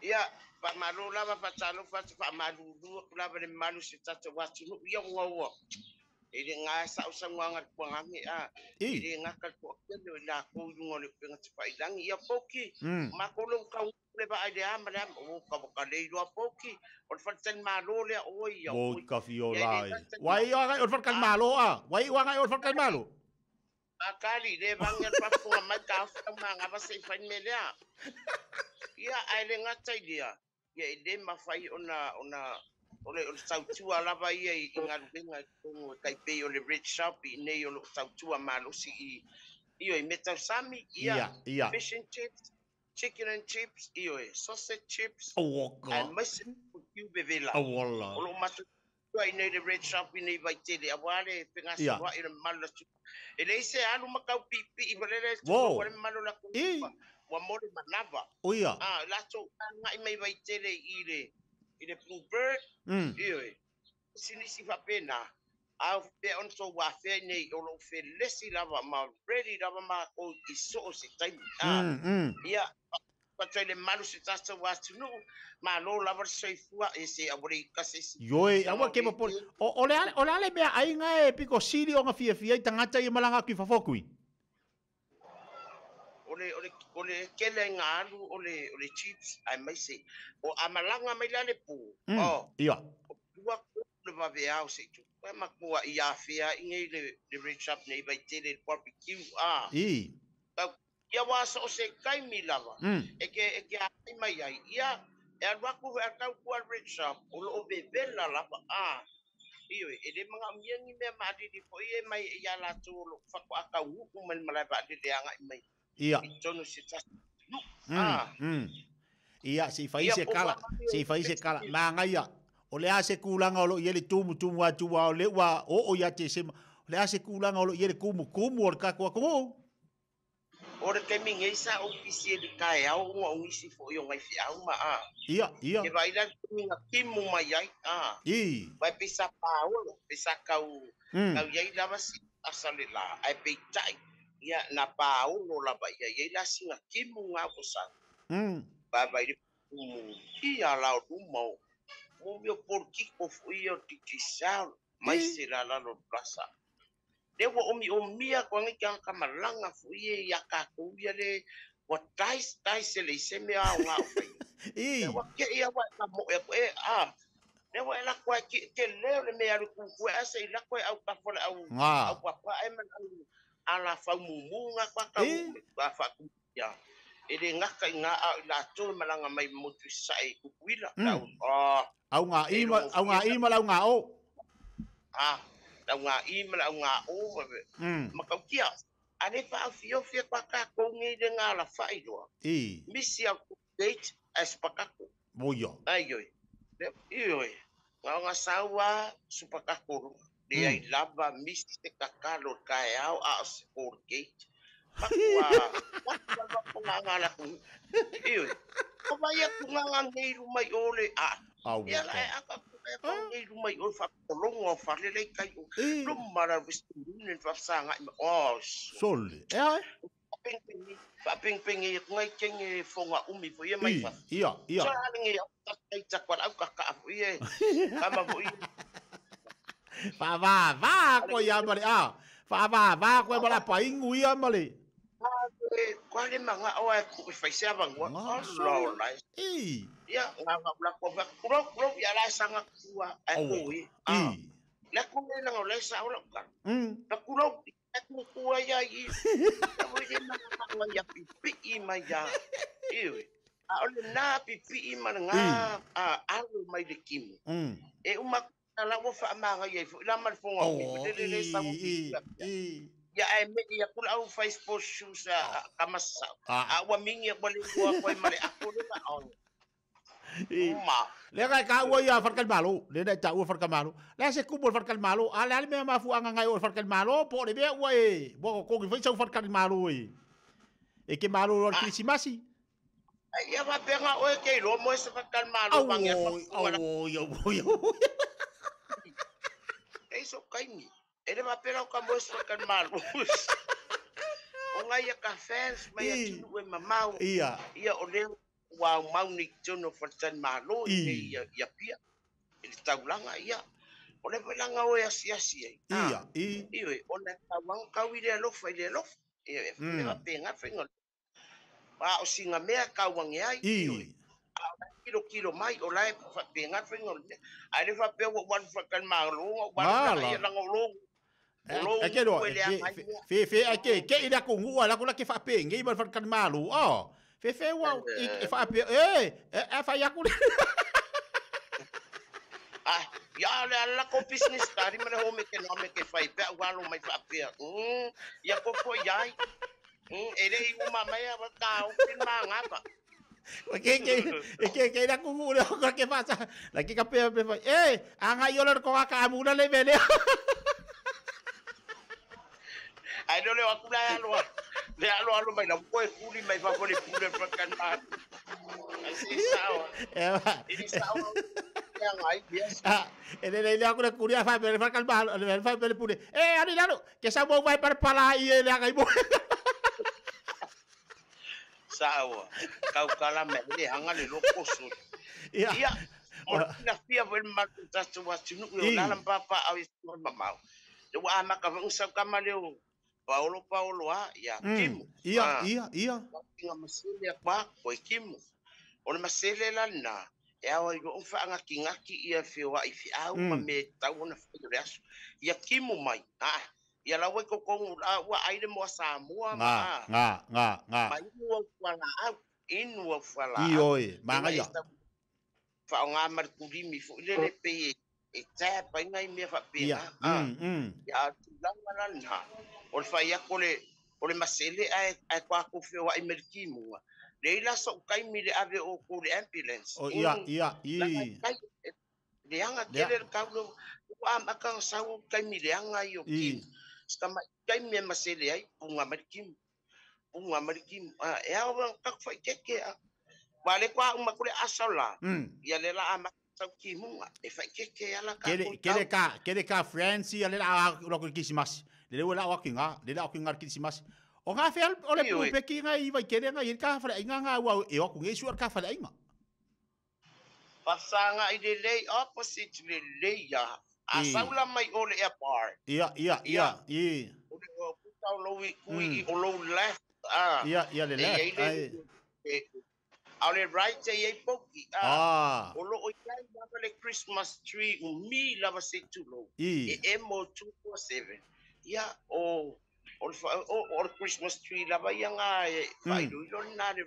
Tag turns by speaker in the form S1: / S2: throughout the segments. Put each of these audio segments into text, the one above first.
S1: ia faamālō Malu faatalofa atu faamalūlua kulava le malu se tata uatunuu ia uaua i le gā saʻosauaga le puagagi a i le gaka le puakele i lakou iluga o le kuega te failagi ia poki makolou kau le va ai le ama le ama o ka ka le lo poki o fa tan malo le o ia o ka
S2: fiola wai o ga o fa kan malo a wai o ga o fa kan malo
S1: Bakali, le bangen pa funga mai ka fa manga ba se fa melea. Ia ai le ngata dia. Ia le mafai ona ona ole o sautua lava ia i ngā rupenga kongo kai pei o le red shop i nei o lo sautua malosi i io i metal sami ia yeah, yeah. fish and chips chicken and chips io e sausage chips oh god And se ku bevela oh wallah o tua ina le red shop ina vai tele a wale penga eh? oh, yeah. swa ina malo tu ele ise alu makau pipi i vale le tu wale malo la kupa wa mole manava o ia ah la to nga i mai vai tele i le i le bluebird mm io sini si fa pena a pe on so wa fe nei o lo a lesi lava ma ready lava ma o i so se time ah hmm, hmm. patai le malu se tasa wa tunu ma no lava se fua e se abore kase si
S2: yo e awa ke mo pon o ole ale ole ale be ai nga e piko siri o nga fia fia i tangata i malanga ki fa fokui
S1: ole ole ole kele nga alu ole ole chips ai mai se o amalanga mai lane pu
S2: mm. o oh. iwa o pua
S1: le va be au se tu pa ma kua i afia i nei le le reach up nei bai tele le barbecue ah i ia wasa o se kai mi lava mm. e ke e ke ai mai ai ia e alwa e ka ku richa o lo be la lava a iyo e de manga ni me ma di di po ye e mai ia la tu lo fa ku aka wu ku mala ba di de anga mai ia tonu si tas
S2: no ia si fai se kala si fai se kala ma nga ia o le a se kulanga o lo ia le tumu tumu tu wa o le wa o o ya te se le a se la lo le kumu kumu mu ka ku
S1: ku Ora ke ninguém sa o pisi de kai au o un isi fo yo e fi Ia, ia. vai la minga kimu mai ai a. I. Vai pisa pa o, pisa kau. Kau yai lava assim, a la. Ai pe tai. Ia na pa o vai e aí lá kimu nga ko sa. Vai vai de kumu. Ia la o mo. O meu porquinho foi o titisal. Ah, mas será lá no praça. le ua omiomia omia kuanga ki agamalaga foi e ia le ua taisetaise le iseme aogao fai ua keia ua e le ua e lako ae keleo le mea alu kukue asa i lako e aukafo le au papae ma e le gaka i ga ao i latou e malaga mai motu isaʻe i kukuila mm.
S2: au gaʻi e, ma lau gaʻo
S1: tau ngā i ma lau ngā o ma be. Ma kau kia, ane wha au fio fia kwa kā kou ngei re ngā la whai roa. I. Misi au kou date as pakako. Moio. Ai yoi. Ioi. Ngā ngā saua supakako runga. Ni ai lava misi te kakalo kai au a se kou gate. Makua, wakua wakua ngā ngā laku. Ioi. Ko mai aku ngā ngā ngei rumai ole a. Au. Ia lai aka e paunei lumai o faakologo falelei kai o lumala vestuline faafasagai ma o sole eae faapegipege agai kege foga umi foi e mai fa ia ia alege autatai takualau kakaa foi e kama foi
S2: faavavā koe ia ma le a faavavā koe ma le apaigu ia ma le
S1: koa le magao ae kuʻi faise avagua asolao lai ya nakakulakoba kulo yala sanga kuwa
S2: akui ah
S1: na kulo na ngole sa ulo kan nak kurok nak kuwa ya yi kulo na ngwa ya pipi ima ya iwe a ole na pipi ima nga ah alu mai de kimu e uma na wo fa ma ga ye la mal fo ngo de de sa ya ai me ya kul au face for shoes a kamasa a wa mingi ya bali ko mari aku na on
S2: le ga ka wo ya farkal malo le da ta wo farkal malo la se bol farkal malo ala ale me ma fu anga ngai wo farkal malo po le be wo e bo ko ko fi sa farkal malo e e ke malo lor krisimasi
S1: ah. ia eh, ya va nga o ke lo mo e se farkal malo nge ya o yo yo e so kaimi ele va nga ka mo e se farkal malo o ngai ya ka fans ma ya tinu e mamau Iya. Iya o le wa mau tono fatan malo i ya ya pia ele taulanga ia o le pelanga o ya iya. asi ai iya. iya i iwe o le tawang kawi le alofa i le alofa iya iya le penga fenga pa o singa mea kawange iya kilo kilo mai o lai fa penga fenga ai le fa pe o wan fa kan malo o wan ka ia lango longo fe
S2: fe ake ke ida kungu ala kula ke fa penge iban fa kan malu. Oh, Fefe wau ifa ape eh
S1: afa yakul. Ah, ya la ko business tari mana home economic e fai pe walu mai fa pe. Mm, ya ko ko yai. Mm, ele i uma mai a ta o pin
S2: Oke, oke, oke, oke, aku mula kau ke masa, lagi kau pe pe, eh, anga yolor kau kamu dah lebele.
S1: Ayo lewat kula ya luar le alo alo mai na koe kuli mai fa pole pule fa kan ma ai si sao
S2: e va i sao Ah, ele ele aku nak kuliah fa pele fa kan ma le fa pele pule eh ani lalu ke sa mo vai par pala i ele ai mo
S1: sao kau kala me le hanga le loko so ya ya na fia vel ma tasu wa sinu yo lalam papa au mamau Dewa amaka fa usau kamaleu paolo paolo a ya mm, kimu ia ah. ia ia ia masele ya pa e ko kimu o le masele la na e awa iro ufa anga ki ngaki ia fiwa i fi au mm. ma me tau na fiwa le asu ia kimu mai a ah. ia la wai kokongu la ua mo moa sa mua ma
S2: nga nga nga ma inu
S1: wa fwala au inu wa fwala au ioi ma nga e ia fa o ngā marikulimi fu ilele peye ita painga imia faapena ia tulaga lana o le faiako le o le masele ae ae kuakou feoaʻi me le kimua leai la soʻukaimi le ave okou le ambulance o ia ia i leaga kele le kaulo ua amakaga sau kaimi leaga i o kimu sitama kaimi e masele ai puga ma le kimu puga a e a ea o kaku faikeke a ua le kuaʻuma kole asola ia le la amak tau ki munga e fai ke ke ala ka kere kere
S2: ka kere ka Franci ale la ya, lo ko Christmas le le la wa ki nga le la ki nga Christmas o nga fel o le pu pe ki nga i vai kere nga i ka fa nga nga wa e o ku nge suar ka fa ai ma
S1: pasanga i le le opposite le le ya a e. mai o le apart
S2: ia ia ia i e.
S1: o le ku tau lo i ku i mm. o lo left ah ia ia le e, left Aole right say ay poki. Ah. ah. O lo o iai lava le Christmas tree mi lava se too I. E emo 247. Ya o o o Christmas tree lava ia ngā e hmm. whairu. Ilo na le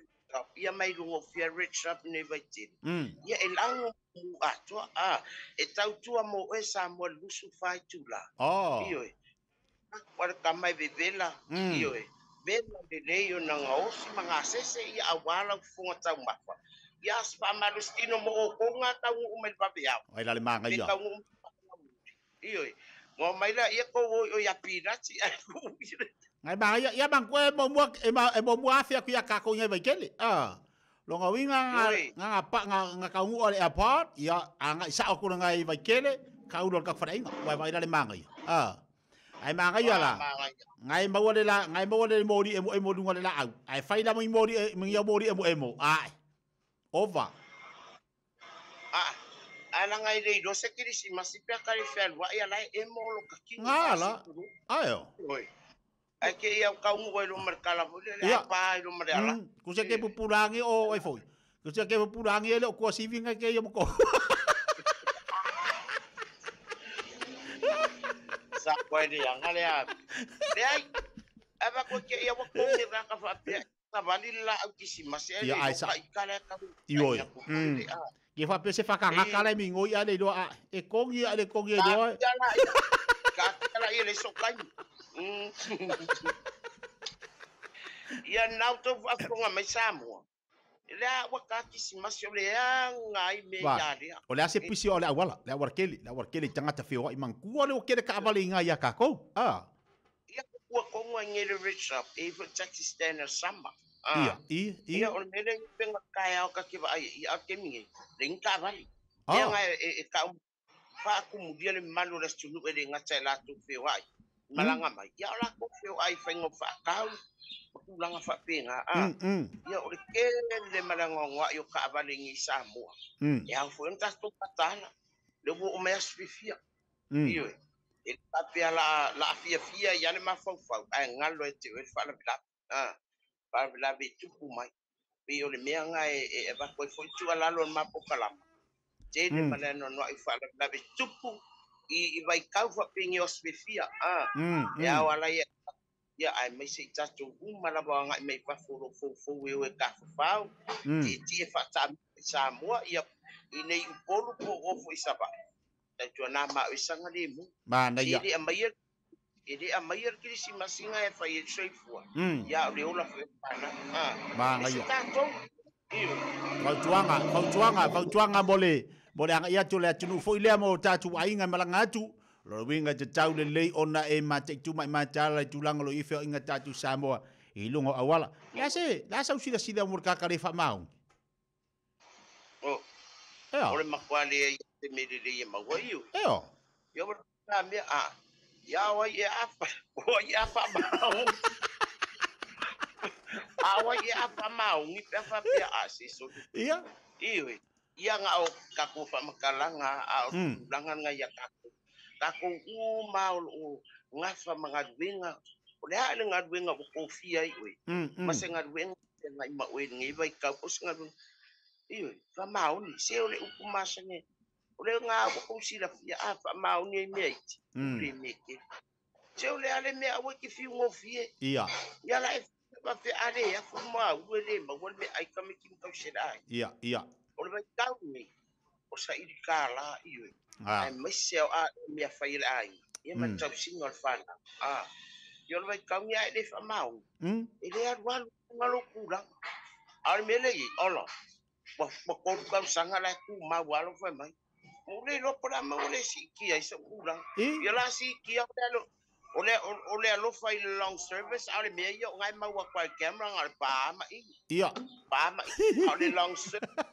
S1: Ya mai lungo fia Richard ne vai tiri. Hmm. Ia e lango mu atua a e a mo e sa mo lusu fai tula. Oh. Iyo e. Wara kamai vevela. Hmm. Iyo e. vena le le yo na nga osi ma nga sese i awala ufunga tau mafa. I aspa marustino mo o konga tau ngu umel pape yao.
S2: Ai lale maa nga iyo.
S1: Iyo e. Ngo maila iya ko wo yo ya pirachi.
S2: Ngai maa iyo. Iya bang kwe mo mua e, e mo mua afi aku ya kako nye vaikele. Ah. Lo nga winga nga nga nga pa nga nga ka ngu ole apart. Iya anga isa aku nga i vaikele. Ka ulo ka fara inga. Wai maila le maa nga iyo. Ah. ai ma ngai ala ngai ma wale la ngai ma wale di emo emo dunga la au ai fai la mi di mi ya di emo emo ai over
S1: ah ala ngai dei do se kiri si masi pe ka le fel wa ya la emo lo ka
S2: ki ngala ai yo.
S1: ai ke ia ka un wai lo merkala mo le pa lo merkala
S2: ku se ke pupulangi o ai foi ku se ke pupulangi le ko ngai ke yo ko
S1: sa kwani yanga le a le ai aba ko ke ya wa ko ni ra ka fa te na vanilla au kisi masele ya ai sa ikala
S2: ka yo ye fa pese fa kanga kala mi ngoi ale do a e kongi ale kongi do
S1: ka kala ye le sokai ia nau tau akonga mai Samoa o le a se pusi
S2: o le auala le auarakele le auarakele tagata feoa i magua le ua kele kaavaleiga iā kakou a
S1: ia kua koga e ya i a sama ia ia ia o le mea le pega kaeao kakeva'ai ia akemige legi kaavali eaga e, e kau le malu le asitunuu e le malanga mai ya la ko feo ai fa faiga o faakau fa tulaga faapegaa ia o le kele malagoagoai o kaavalegi i samoa ah. mo hmm, hmm. ya fo ona tatou patana le ua o mai aso fifia ioe e le faapea laafiafia ya le mafaufau ae galo e bla a fa bla faalavilavi tu ku mai pei yo le mea nga e e ba tualalo o le mapokalama tele ma le anoanoai faalavilavi e tupu i, ah, hmm, ya hmm. Ya, i vai kau fa pingi o spefia a ya wala ya ya ai mai se tatu u mala ba ngai mai fa fo fo fo we we ka fa fa ti ti fa ta sa mo ya i nei u polu po o fo isa ba ta tu na ma o sanga le mu
S2: ma na ya ia
S1: mai i di mai hmm. ya kiri si singa e fa ye sei fo ah, ya le ola fa na ma na ia tatu
S2: Kau tuanga, kau tuanga, kau tuanga boleh. Mo le anga ia tu le atunu fo lea mo tatu ainga malanga atu. Lo winga te tau le lei ona e ma te tu mai ma tu i tulanga lo i feo inga tatu Samoa. I lungo awala. ya se, la usila sida sida mo kakare fa maung.
S1: Oh. Ea. Ore makwale e te mirele i mawai u. Ea. yo bro na me a. ya wai e afa. Oa i e afa maung. Awa ye afa maung i pefa pia a se so. Ia. Iwe. ia nga o kaku fa makalanga a mm. langan nga ia kaku kaku u maul u nga fa mga duwenga o le haale nga duwenga o kofia i oi
S2: mm, mase nga
S1: duwenga nga ima oi nga iba i kaku se nga duwenga fa mauni se o le upu masa ne o le nga o kousira fia a fa mauni e mea iti mm. le meke se o le ale mea o ki fi ngofie ia ia la e fa fe ale ya fu ma u le ma wale me aika me kim kausera ai ia ia o le vaitau ah. ai o saʻili kālā i oe ae maise o a mea fai le ai ia matausiga hmm. ah. hmm? o le fana a i o le vaitau ia e lē faamau e lē alualu ga lou kulaga a o le mea ola ma kolu kausaga lae kumau alo fai mai o le lopo la mau le sikia i saʻukulaga ia la sikia o le o le alofa i long service a o le mea ia o gae maua kwae camera ga o le pāma i ia pāma i o long service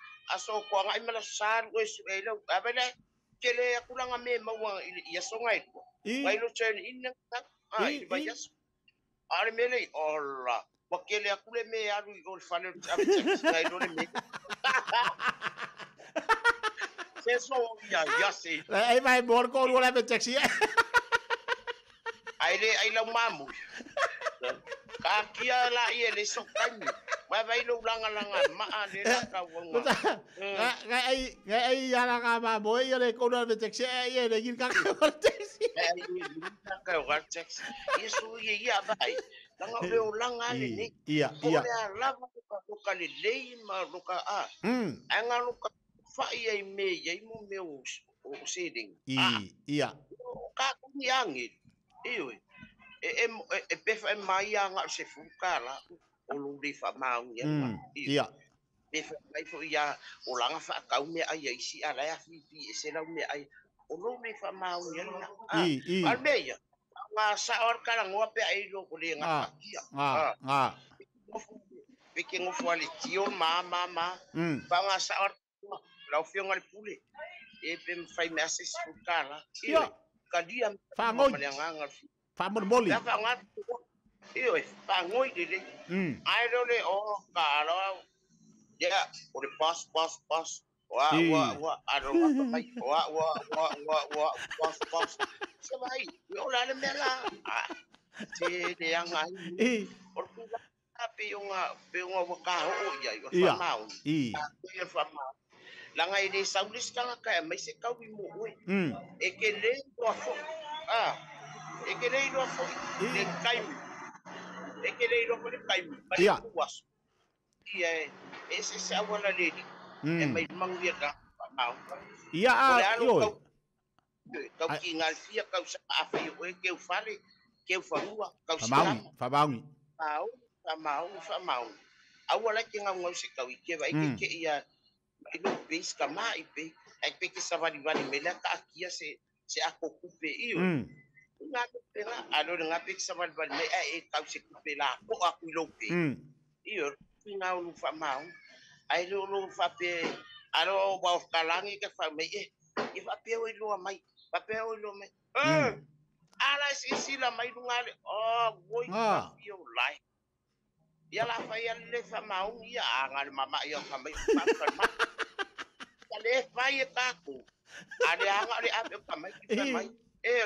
S1: aso ko nga imalasan ko ismailo abena kele ya ko ya lang ame mawa yaso nga ito ngayon chen inna ay bayas are mele ora ya wakele ko le me aru gol fanel sabi ngayon le me Seso ya yasi. Ay
S2: mai borko wala pe taxi.
S1: Ai le ai la mamu. Kakia la ie le sokani. Wai wai lu langa langa maa de la ka wonga. Nga
S2: nga ai nga ai yala ya ka iya, boy yale ko na de taxi ai ai de gil ka ka
S1: taxi. Ai ka ka taxi. Isu ye iya, ya bai. Langa be langa le ni. Ia ia. Ko la ma ka ko ka le le ma lu ka a. Mm. Anga lu ka fa ye iya, me ye iya, mo me o o seding.
S2: I ia.
S1: Ka ku ni angi. Iyo. E, e e e pe fa mai anga se fukala o di le fa mau ya ia me fa mai fo ia o fa ka me ai ai si ala ya fi fi e se la me ai o lu le fa mau ya na i i al ya nga sa or kala ngo pe ai lo ko le nga ia nga nga peke ngo fo ale tio ma ma ma fa nga sa or la fio ngal pule e pe fa me asis fu kala ia kadia fa ngo fa mo moli fa nga Ý rồi, ta ngồi đi đi. Ừ. Ai đâu này, ô, cả đó. Yeah, ôi, pass, pass, pass. Wah, wah, wah, aduh, wah, wah, wah, wah, wah, wah, wah, Sebab, yo lah ni mela. Si dia yang ai. Orang tapi yung yung cái o ya yung famau. I. Yung famau. Langai di saulis kang kaya may sikaw mo oi. Mm. Ekele do afo. Ah. Ekele do afo. Ni kaim. que ekeleliloko likaima balikuaso ia e sesauala leli e mailumaguia kapaao ia a kaukigalifia ah, kau ah. saafioe keu fale keu fanua kau silama faamaogi faamaogi faamaogi aua lai ke gaugau se kau ike vai keke ia mailou pei sikamā i pei ai pei ke savalivali mai lea kaakia se se akokupe io nakupira. Ano na nga, pik sa manban, may eh, eh, ay ikaw si kupira. Ko ako lupi. Mm. Iyo, pinaw lu fa mau. Ay lu lu pe, ano ba kalangi ka fa may eh. Iba pe oi mai, pa pe oi mai. Eh, hmm. ala si sila mai lu Oh, boy, ah. yo lai. Ya la fa ya le fa mau ya ngal mama yo fa mai fa ma. Kale fa taku. Ada anga le ape pa mai Eh, eh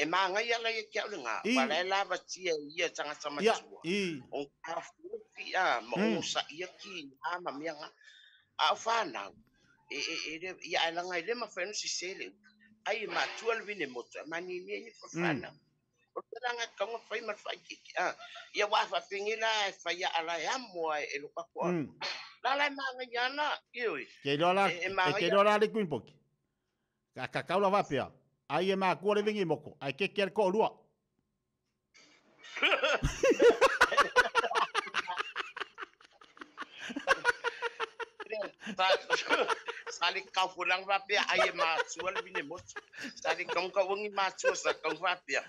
S1: e ya ia la ia kia o nga wa la la tia ia tanga sama tua ya, o ka futi a ya, ma hmm. o sa ia ki a ya, ma nga a fa na e e e ia e la nga ele ma fa no si sele ai ma 12 ne mo ma ni ni ni fa fa hmm. na o tera nga ka nga fa ma fa ki a ia wa fa pingi la e fa ia ala ya mo e lo ka ko hmm. la la manga ia na ki o e.
S2: ke dola ke le kuin ka ka ka va Ai e mākua le vingi moko. Ai ke kia ko rua.
S1: Sali kau pulang wapia, ai e mātua le vingi moko. Sali kau kau wangi mātua sa kau wapia.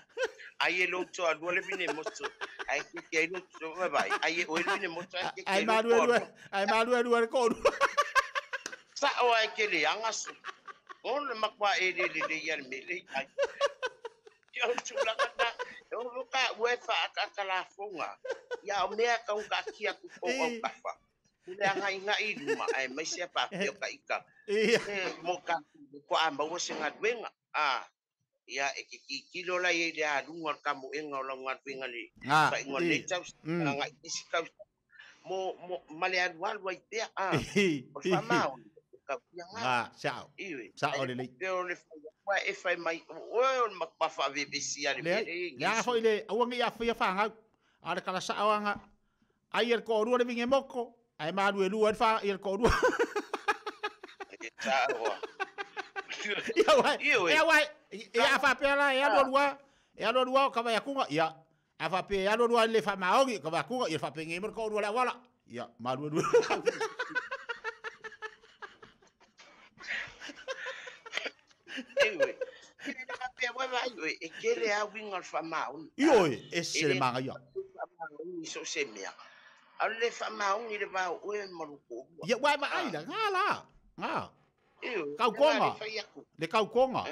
S1: Ai e lōtua alua le vingi moko. Ai ke kia ilu tuwa vai. Ai e oe le vingi motu. Ai mālua lua.
S2: Ai mālua lua le kōrua.
S1: Sa oa e ke le angasu on le makwa e Oh, lemak pa ini di diyan mili. Yung sulangan na, yung luka, wefa at akalafunga. Ya, umea kau kakia kupo ang kafa. Kule ang nga iduma, ay may siya pa, kyo ka ika. Iya. Mo ka, ko amba, wasi nga duwenga. Ah, ya e kikikilo la ye de adunga kamu enga la ngatwinga ni sa inga le chau nga isi kau mo mo male adwal wa ite ah por kau ia ngā. Sa Ya, Iwi. Sa ya, o le lei. Te o le wai e whai mai. Oe o le makpafa a BBC a le mele. Ia
S2: hoi le auangi a whia whangau. A le kala sa awanga. Ai er ko orua le vinge moko. Ai maru e lua e wha er ko
S1: vai o e kere a winga fa maun io
S2: e se le manga ia
S1: so se mea ale le fa maun i le va o e maruko ia wai ma
S2: ai la ngala
S1: nga kau konga le eh, kau konga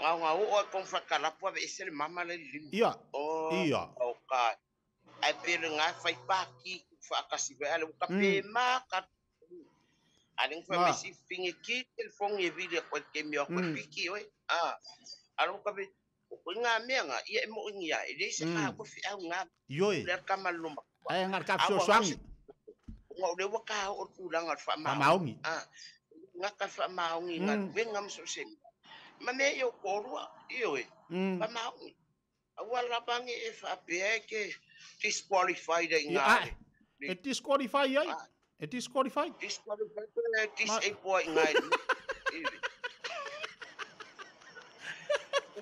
S1: nga nga o o kon fa kala po e se le mama le lim ia ia o ka ai pere nga fa pa ki fa ka si ve ale ka pe ma ka ale fa me ah. si finge ki telefone e vile ko ke mi mm. o ko piki oi Ah, alu ka bit ko nga me nga ya, e mo ngia ile e se ka mm. ko fi au nga yoi le ka maluma
S2: ai e nga ka fio swang
S1: nga le wa ka o tu la nga fa ma maungi ah nga ka fa maungi nga we mm. nga so sen ma me yo ko rua yo e mm. fa maungi awala bangi e fa pe ke disqualified nga e disqualify ai e disqualify disqualify disable nga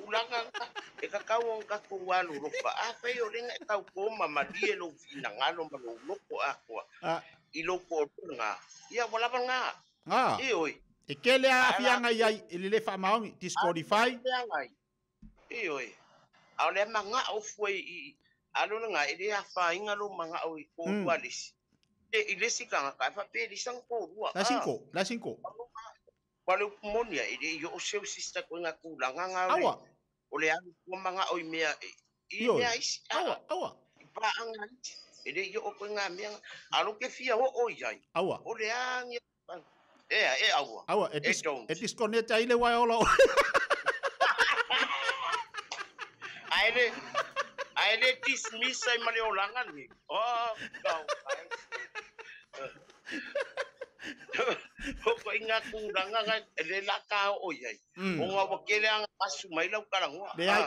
S1: kulangan ka, e kakawang ka kung wano ropa. Ah, kayo rin nga itaw ko, mamali, ilo finangano, malulok ko ako. Ah. Ilo ko nga. Ya, wala pa nga.
S2: Ah. Iyoy. Ikele a afia nga iya ah, ilile fa maong disqualify.
S1: Ah, Iyoy. Aw le manga o fue i alo nga ile ah, fa inga lo manga o ko hmm. walis. E eh, ile sika nga ka fa pe lisang ko. La cinco, la cinco. Palupmonia ya, ini yo seu sista ko nga kulang nga nga. Ole eh, ang mga oy mea. Eh, Iyo is ah, awa awa. Ba ang ini eh, yo ko nga mea alo ke fia ho oy ai. Awa. oleh ang e eh, awa.
S2: Awa e dis e disconnect ai le wai ola.
S1: Ai le ai le dismiss olangan ni. Oh, kau. Ko inga kuranga nga le la ka o ye. O nga wa kele anga pasu mai lau karangua. De ai.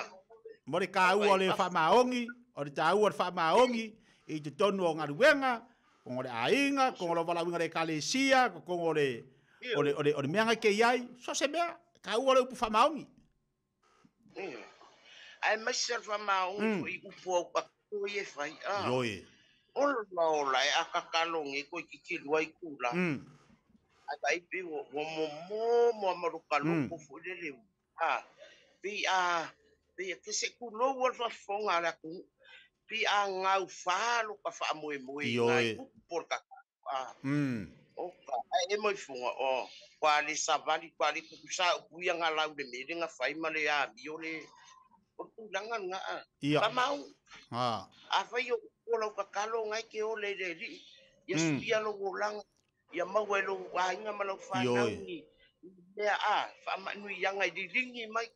S2: Mori ka u ole fa maongi, o de ta u fa maongi i te tonu o ngaru wenga, ko ngore ainga, ko ngore wala winga de kalesia, ko ngore ore ore ore meanga ke iai,
S1: so se mea ka u ole upu fa maongi. Ai masar fa maongi i upu au pa ko ye fai. Yoe. Ola ola e akakalongi ko i kikilu ai kula. Mm. atai pe wo mo mo mo maru kalu ko fo le le ha pe a pe ke se ku no wo fa fonga la ku pe a nga u fa lo ka fa mo mo ku por hmm. ka a mm o ka e mo fonga o kwa le sa vali kwa le ku sa ku ya nga la u le me nga fa i ma le a bi o le o nga a ka mau ha a fa yo ko lo ka kalo nga ke o le le ri Yesu hmm. ia lo ia mauelo ah, ainga malau ni mea a faamanui iaga i liligi mai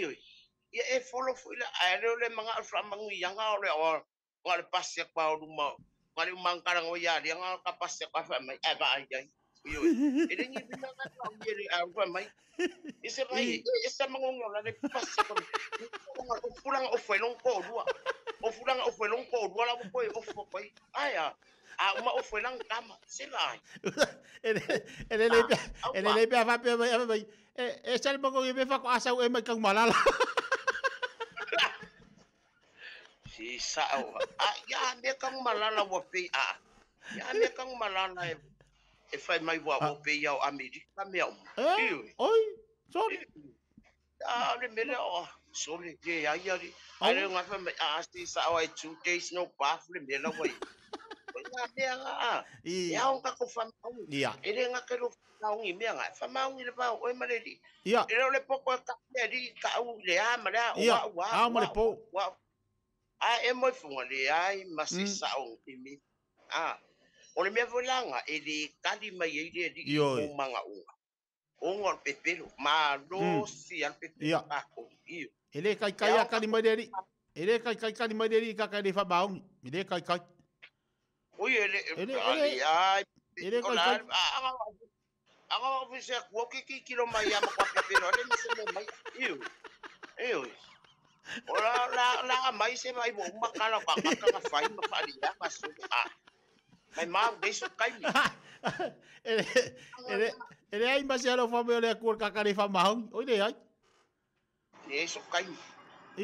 S1: ioi ia e folo foi le aele o le maga o faamaguiaga o le oa le pasi akua o luma o ga le umagakalaga o ia aliaga ka pasi akua faamai ae vaaiai yun. And then yung binangat ko ang yeri eh, awa, may isa na isa eh. eh, mangungol na nagpasa ko. Upo lang ofwe long ko, duwa. Upo lang ofwe long ko, duwa lang po, ofwe ko. Ay, ah, uma ah, ofwe lang kama, sila.
S2: And then, and then, ah, pa pa pa pa eh, eh, saan mo kong ibifa ko asaw eh, magkang malala.
S1: Si sao, ah, ah, yan, may kang malala wapi, ah. Yan, may kang malala eh. e fai mai wa o pe ia o Amerika mea o. Eh, oi, sorry. Ah, le mele o, sorry, ye ai ari. À, ai le ngafa mai aasti sa o ai two days no bath le mele wai. Ia mea nga a. Ia o kako whamaungi. Ia. E le ngā kero whamaungi mea ngā. Whamaungi le pao, oi mareri. Ia. E reo le poko a ka mea ri, ka au le a marea. Ia, a mare po. A e moifunga le ai, masi sa o imi. Ah. o le mea volanga e le kali mai ai le di o manga unga onga o pepero ma hmm. rosi mm. al pepero yeah. pako iyo
S2: e le kai kai a kali mai deri e le kai kai kali mai deri ka kai le fa baungi mi le kai kai
S1: oi ele ele e ele ai ele kai kai aga wa vise kuo ki kilo mai ama kwa pepero le mi se mo mai iyo iyo Ora la la mai se mai bo makala pa makala fai ma ya masu ah My mom, they should kai me.
S2: Ele ele ele ai mas era fa me ole kur ka kare fa mahong. Oi de ai.
S1: They should kai me.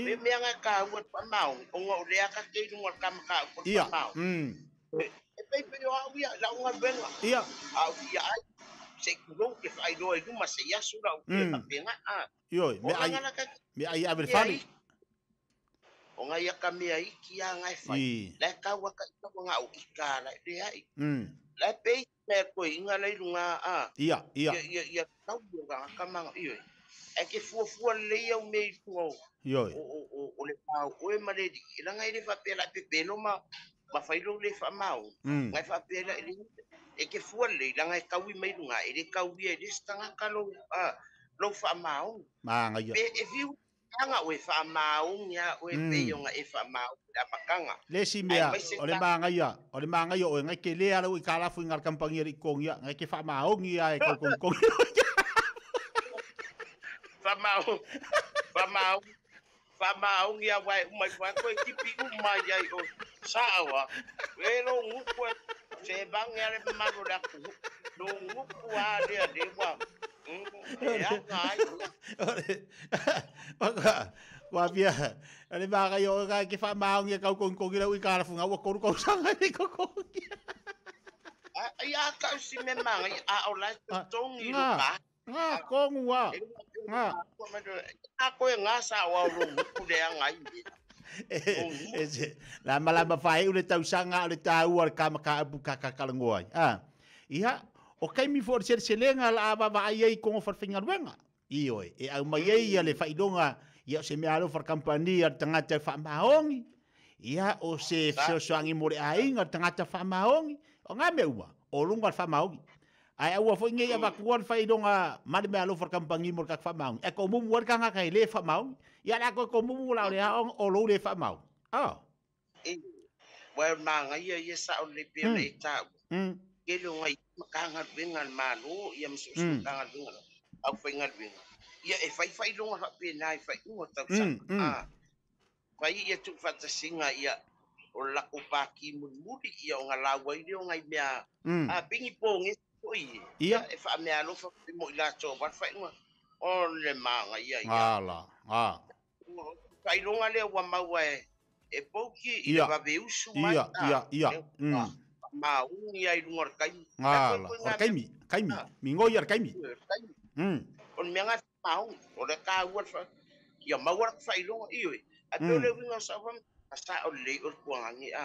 S1: Me me nga ka wat pa mahong. Onga ole ka ke du ngot kam ka ko pa mahong. Mm. E pe pe yo au ya la unga benga. Ia. Au ya ai. Se kurong if I know I do mas ya sura u pe nga.
S2: Yo, me ai. Me ai aver fali
S1: o ngai aka mea iki a ngai fai. Lai kau waka i kau ngau i kā lai te ai. Lai pei pē koe inga nei runga a. Ia, ia. Ia, ia tau runga a kamanga ioi. E eh. ke fuafua lei au mea i tunga o. Ioi. O le pāu oe eh, mareri. E la ngai le whapea lai pepelo ma ma failo le fa mau hmm. ngai fa pela ele e ke fuan le la ngai e kawi mai lunga ele kawi ele stanga kalo a lo fa mau ma ngai e viu kanga we fa maunga we pe mm. yo nga e fa mau da pakanga
S2: le simia o le manga ia o le manga ia o nga ke le ala we kala fu ngar kampang ri kong ia nga ke fa maunga ia e ko kong kong
S1: fa mau fa mau fa maunga ia wai mai fa ko ki pi u mai ia o sawa we no ngu ko e, se bang ia le maru da ku no ngu ku a de de wa
S2: Wapia, ale baka yo ka ke fa maung ya kau kong kong ila ui kara funga wa koru kau sanga ni kau kong
S1: Ya kau si memang a ola tong i lupa.
S2: Nga kong wa. Nga.
S1: Ako e nga sa wa ru ku de nga i.
S2: Ese, la mala ba fai ule tau sanga ule tau ar kama ka abu ka ka Ah. iya o kai mi for se selenga la ava ba ai ai ko for fingal wenga iyo e, e au mai ai ya le le donga ya se me alo for kampani ar tangata fa maongi ya o se se soangi more ai ngar tangata fa maongi o nga me uwa o lunga fa maongi ai au fo nge ko va mm. kuan failonga me alo for kampani mor ka fa maongi e ko wor ka nga kai e le fa maongi ya la ko ko mum la le o lo le fa maongi ah oh.
S1: Well, man, I ya you lebih like kelo ngai makangal vengal malo ia mso makangal vengal au vengal vengal ia e fai fai longa ha pe nai fai ungo tau sa fai ia tu fata singa ia o lako paki mulmuli ia o ngala wai leo ngai mea a pingi po nge koi ia e fa mea lo fa mo ila to ba fai ungo o le manga ia ia ala a fai longa leo wa maua e e pouki ia va veusu mai ia ia ia mauni ai rungo ar kai
S2: ala ar kai mi kai mi ah. mi ngoi ar kai mi mm
S1: on me ngas maung o le ka wat fa ia mawar fa i longo i oi a pe le winga sa fam asa o le o kuangi a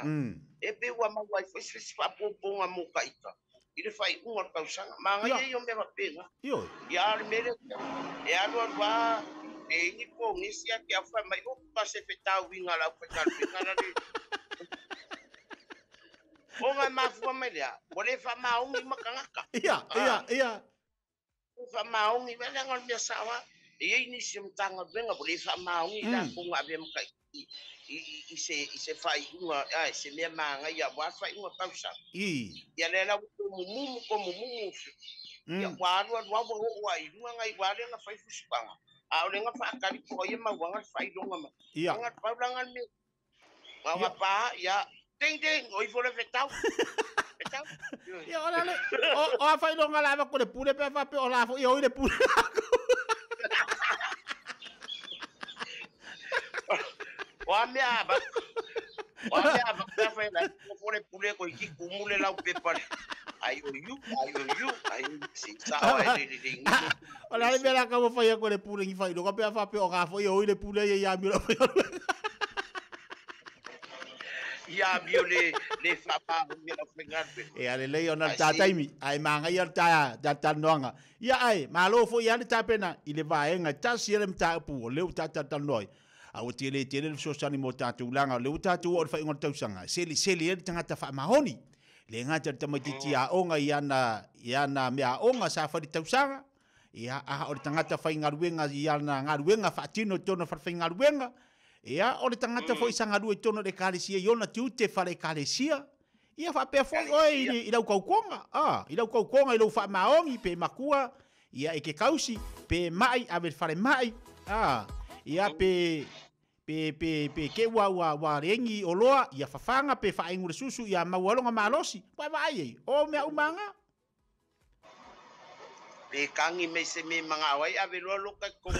S1: e pe wa ma wai fa sis fa po po nga mo kai ka i le fai unga tau sanga ma ngai yo me va penga io ia ar mele e ar wa e ni po ngisia ke afa mai o pa se fetau winga la fa kal pinga Onga mafamela, boleh fa maungi makangaka. Iya, ah. iya, iya, iya. Fa maungi mana ngon biasawa. Iya ini simtanga benga boleh fa maungi la kunga be i i i fa inga, se ise me manga ya, ya wa fa inga pausa. I. Ya lela mumu ko mumu. Ya kwaru wa wa wa inga ngai wale na fa fuspanga. A ole nga fa kali ko ye ma wanga fa ilonga ma. Iya. Nga pa langan me. Wa iya. pa ya Dendem, oi fue afectado. E ora é tá le,
S2: o a fai longa lava ko le pule pe fa pe o lava e oi le pule.
S1: O a mea ba. O a mea ba ka fai la ko le pule ko ki kumule la pe pa. Ai o you, ai o you, ai si sa o e le ding.
S2: Ola le mea ka mo fai ko le pule ki fai longa pe fa pe o lava e oi le pule e ya mi la fai.
S1: ia bio le le faapagoi na fegape e a lelei ona le tataimi
S2: ae magaia le ta tatalanoaga ia ae malo foʻi a le tapena i le vaega e tasi ele mataupu o leu tatalanoa ai aua teletele le fesosani mo tatou laga o leu tatou oo le faiga o le tausaga seliseli e le tagata faamahoni le gata le tamaitiiti aʻoga i ana i ana mea aʻoga sa fai le tausaga ia aha o le tagata faigaluega i ana galuega faatino tona falafaigaluega Ea, o le tangata mm. fo isanga rue tono le kalesia, iona tiute fa le Ia fa pe fo oi i lau kaukonga. Ah, i lau kaukonga i lau fa maongi pe makua. Ia eke kausi pe mai a ver fare mai. Ah, ia pe pe pe pe ke wa wa wa rengi oloa ia fafanga pe fa ingure susu ia maualonga malosi. pa vai ei. O mea umanga.
S1: Pe kangi me se me mga awai a ver lo ka komo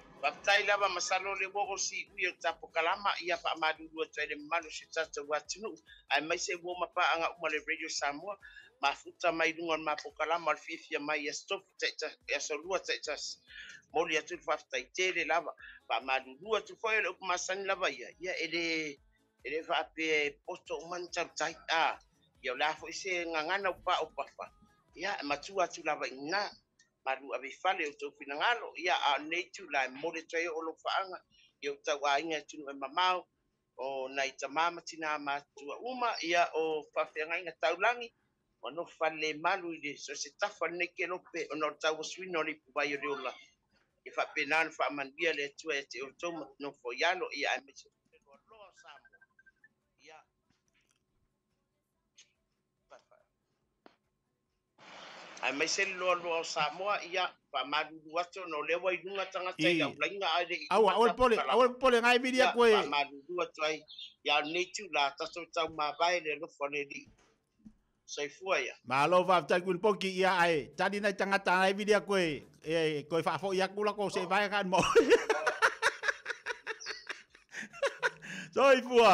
S1: Waptaila wa masalo le wogo si kui o tapo kalama ia pa amadulu o taile malu se tata watinu. Ai mai se woma pa anga uma le Radio Samoa. Mafuta mai lunga ma po kalama le fifia mai ia stofu taita ia solua taita moli atu le tele lava. Pa amadulu atu foe le ukumasani lava ia. Ia ele ele vape posto umani tautai. Ah, ia lafo ise ngangana upa upafa. Ia matua atu lava ina. Ia maru a vifale o tau fina ngalo, ia a neitu la mole tae o lo whaanga, ia o tau a inga tunu e mamau, o nai ta mama tina a mātua uma, ia o whawhianga inga taulangi, o no whale malu i le, so se tafa neke lope, o no tau o swino ni pubai o reola. Ia whapenaan wha amandia le tua e te o tau no fo yalo, ia a mese ai mai se lo lo Samoa ia pa madudu atu no le wai dunga tanga tai au lainga ale i au au pole au
S2: pole ngai vidia koe pa
S1: madudu atu ai ya nitu la taso tau ma vai le lo fone di sai fua ia
S2: ma lo va ta kul poki ia ai tadi nai tanga tai vidia koe e koe fa fo ia kula ko se vai kan mo sai fua